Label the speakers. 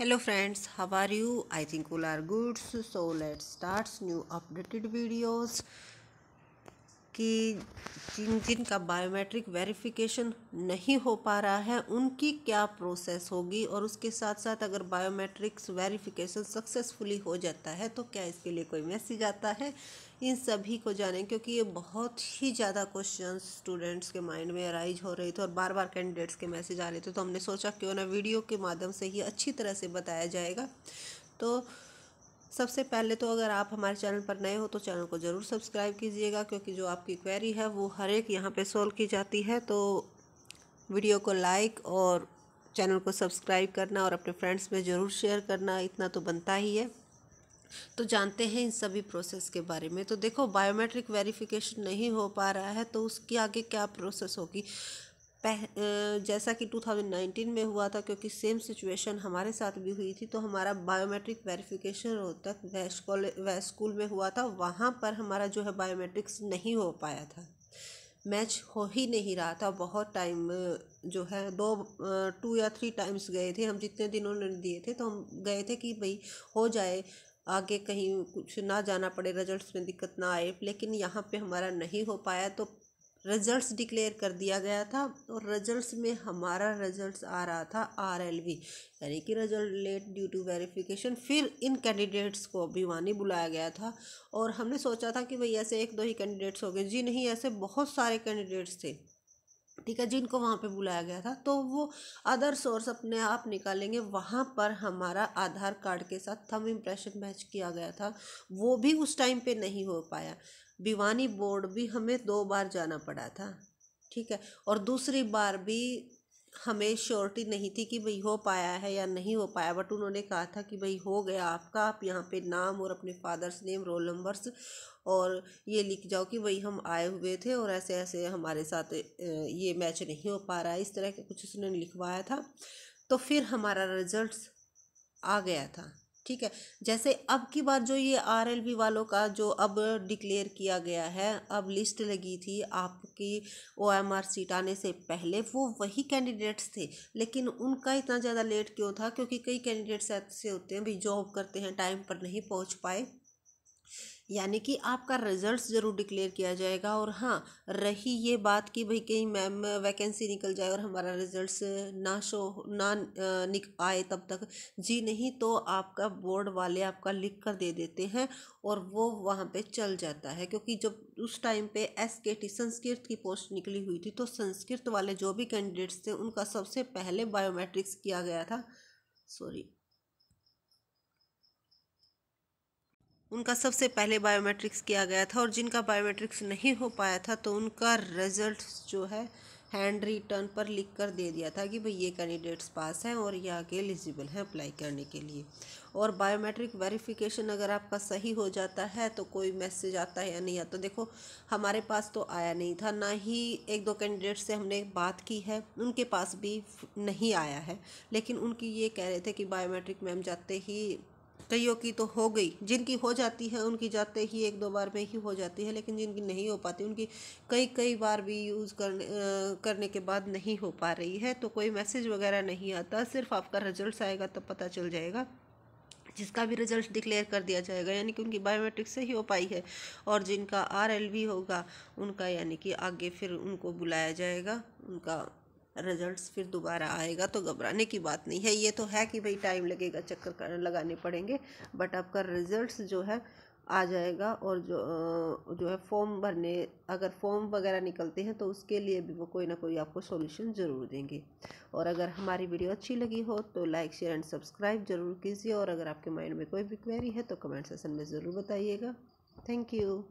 Speaker 1: hello friends how are you i think all are good so let's start new updated videos कि जिन जिन का biometric verification नहीं हो पा रहा है उनकी क्या प्रोसेस होगी और उसके साथ साथ अगर बायोमेट्रिक्स वेरिफिकेशन सक्सेसफुली हो जाता है तो क्या इसके लिए कोई मैसेज आता है इन सभी को जानें क्योंकि ये बहुत ही ज़्यादा क्वेश्चन स्टूडेंट्स के माइंड में अराइज हो रहे थे और बार बार कैंडिडेट्स के मैसेज आ रहे थे तो हमने सोचा क्यों ना वीडियो के माध्यम से ही अच्छी तरह से बताया जाएगा तो सबसे पहले तो अगर आप हमारे चैनल पर नए हो तो चैनल को ज़रूर सब्सक्राइब कीजिएगा क्योंकि जो आपकी क्वेरी है वो हर एक यहाँ पे सोल्व की जाती है तो वीडियो को लाइक और चैनल को सब्सक्राइब करना और अपने फ्रेंड्स में ज़रूर शेयर करना इतना तो बनता ही है तो जानते हैं इन सभी प्रोसेस के बारे में तो देखो बायोमेट्रिक वेरिफिकेशन नहीं हो पा रहा है तो उसके आगे क्या प्रोसेस होगी पह जैसा कि 2019 में हुआ था क्योंकि सेम सिचुएशन हमारे साथ भी हुई थी तो हमारा biometric verification Rohtak Vaish Vaish school में हुआ था वहाँ पर हमारा जो है बायोमेट्रिक्स नहीं हो पाया था मैच हो ही नहीं रहा था बहुत टाइम जो है दो टू या थ्री टाइम्स गए थे हम जितने दिन उन्होंने दिए थे तो हम गए थे कि भाई हो जाए आगे कहीं कुछ ना जाना पड़े रिजल्ट्स में दिक्कत ना आए लेकिन यहाँ पे हमारा नहीं हो पाया तो रिजल्ट्स डिक्लेयर कर दिया गया था और रिजल्ट्स में हमारा रिजल्ट्स आ रहा था आर एल वी यानी कि result late due to verification फिर इन कैंडिडेट्स को अभिमानी बुलाया गया था और हमने सोचा था कि भाई ऐसे एक दो ही कैंडिडेट्स हो गए जी नहीं ऐसे बहुत सारे कैंडिडेट्स थे ठीक है जिनको वहाँ पे बुलाया गया था तो वो अदर सोर्स अपने आप निकालेंगे वहाँ पर हमारा आधार कार्ड के साथ थम इम्प्रेशन मैच किया गया था वो भी उस टाइम पे नहीं हो पाया भिवानी बोर्ड भी हमें दो बार जाना पड़ा था ठीक है और दूसरी बार भी हमें श्योरिटी नहीं थी कि भाई हो पाया है या नहीं हो पाया बट उन्होंने कहा था कि भाई हो गया आपका आप यहाँ पे नाम और अपने फादर्स नेम रोल नंबर्स और ये लिख जाओ कि भाई हम आए हुए थे और ऐसे ऐसे हमारे साथ ये मैच नहीं हो पा रहा है इस तरह के कुछ उसने लिखवाया था तो फिर हमारा रिजल्ट आ गया था ठीक है जैसे अब की बार जो ये आरएलबी वालों का जो अब डिक्लेयर किया गया है अब लिस्ट लगी थी आपकी ओएमआर सीट आने से पहले वो वही कैंडिडेट्स थे लेकिन उनका इतना ज़्यादा लेट क्यों था क्योंकि कई कैंडिडेट्स ऐसे होते हैं भी जॉब करते हैं टाइम पर नहीं पहुँच पाए यानी कि आपका रिजल्ट्स ज़रूर डिक्लेयर किया जाएगा और हाँ रही ये बात कि भाई कहीं मैम वैकेंसी निकल जाए और हमारा रिजल्ट्स ना शो ना निक आए तब तक जी नहीं तो आपका बोर्ड वाले आपका लिख कर दे देते हैं और वो वहाँ पे चल जाता है क्योंकि जब उस टाइम पे एस के टी संस्कृत की पोस्ट निकली हुई थी तो संस्कृत वाले जो भी कैंडिडेट्स थे उनका सबसे पहले बायोमेट्रिक्स किया गया था सॉरी उनका सबसे पहले बायोमेट्रिक्स किया गया था और जिनका बायोमेट्रिक्स नहीं हो पाया था तो उनका रिजल्ट जो है हैंड रिटर्न पर लिख कर दे दिया था कि भाई ये कैंडिडेट्स पास हैं और ये आगे एलिजिबल हैं अप्लाई करने के लिए और बायोमेट्रिक वेरिफिकेशन अगर आपका सही हो जाता है तो कोई मैसेज आता है या नहीं आता देखो हमारे पास तो आया नहीं था ना ही एक दो कैंडिडेट से हमने बात की है उनके पास भी नहीं आया है लेकिन उनकी ये कह रहे थे कि बायोमेट्रिक मैम जाते ही कईयों की तो हो गई जिनकी हो जाती है उनकी जाते ही एक दो बार में ही हो जाती है लेकिन जिनकी नहीं हो पाती उनकी कई कई बार भी यूज़ करने करने के बाद नहीं हो पा रही है तो कोई मैसेज वगैरह नहीं आता सिर्फ आपका रिजल्ट आएगा तब पता चल जाएगा जिसका भी रिजल्ट डिक्लेयर कर दिया जाएगा यानी कि उनकी बायोमेट्रिक से ही हो पाई है और जिनका आर होगा उनका यानी कि आगे फिर उनको बुलाया जाएगा उनका रिजल्ट्स फिर दोबारा आएगा तो घबराने की बात नहीं है ये तो है कि भाई टाइम लगेगा चक्कर लगाने पड़ेंगे बट आपका रिजल्ट्स जो है आ जाएगा और जो जो है फॉर्म भरने अगर फॉर्म वगैरह निकलते हैं तो उसके लिए भी वो कोई ना कोई आपको सॉल्यूशन ज़रूर देंगे और अगर हमारी वीडियो अच्छी लगी हो तो लाइक शेयर एंड सब्सक्राइब ज़रूर कीजिए और अगर आपके माइंड में कोई भी क्वेरी है तो कमेंट सेशन में ज़रूर बताइएगा थैंक यू